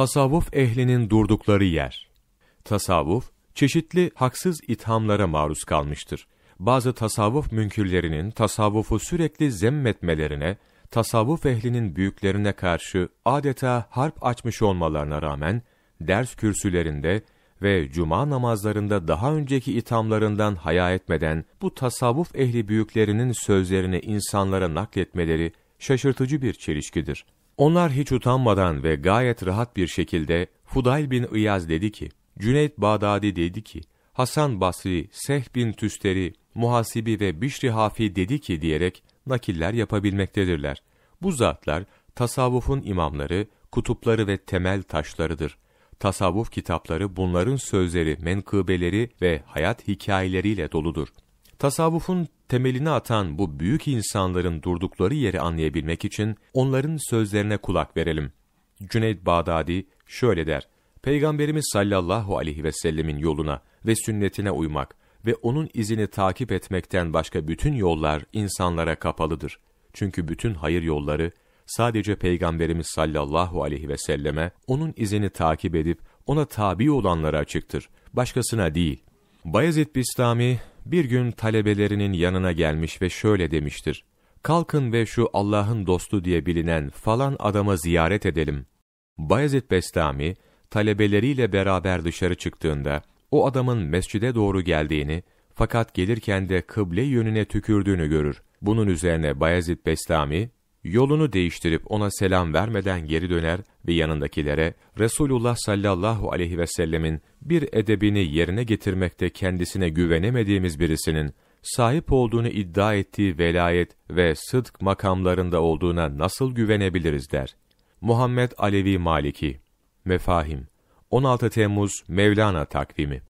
tasavvuf ehlinin durdukları yer. Tasavvuf, çeşitli haksız ithamlara maruz kalmıştır. Bazı tasavvuf münkürlerinin tasavvufu sürekli zemmetmelerine, tasavvuf ehlinin büyüklerine karşı adeta harp açmış olmalarına rağmen, ders kürsülerinde ve cuma namazlarında daha önceki ithamlarından haya etmeden bu tasavvuf ehli büyüklerinin sözlerini insanlara nakletmeleri şaşırtıcı bir çelişkidir.'' Onlar hiç utanmadan ve gayet rahat bir şekilde Fudayl bin İyaz dedi ki, Cüneyt Bağdadi dedi ki, Hasan Basri, Seh bin Tüsteri, Muhasibi ve Bişri Hafi dedi ki diyerek nakiller yapabilmektedirler. Bu zatlar tasavvufun imamları, kutupları ve temel taşlarıdır. Tasavvuf kitapları bunların sözleri, menkıbeleri ve hayat hikayeleriyle doludur. Tasavvufun temelini atan bu büyük insanların durdukları yeri anlayabilmek için onların sözlerine kulak verelim. Cüneyd Bağdadi şöyle der. Peygamberimiz sallallahu aleyhi ve sellemin yoluna ve sünnetine uymak ve onun izini takip etmekten başka bütün yollar insanlara kapalıdır. Çünkü bütün hayır yolları sadece Peygamberimiz sallallahu aleyhi ve selleme onun izini takip edip ona tabi olanlara açıktır. Başkasına değil. Bayezid Bistami bir gün talebelerinin yanına gelmiş ve şöyle demiştir. Kalkın ve şu Allah'ın dostu diye bilinen falan adama ziyaret edelim. Bayezid Bestami, talebeleriyle beraber dışarı çıktığında, o adamın mescide doğru geldiğini, fakat gelirken de kıble yönüne tükürdüğünü görür. Bunun üzerine Bayezid Bestami, yolunu değiştirip ona selam vermeden geri döner ve yanındakilere Resulullah sallallahu aleyhi ve sellemin bir edebini yerine getirmekte kendisine güvenemediğimiz birisinin sahip olduğunu iddia ettiği velayet ve sıdk makamlarında olduğuna nasıl güvenebiliriz der. Muhammed Alevi Maliki Mefahim 16 Temmuz Mevlana takvimi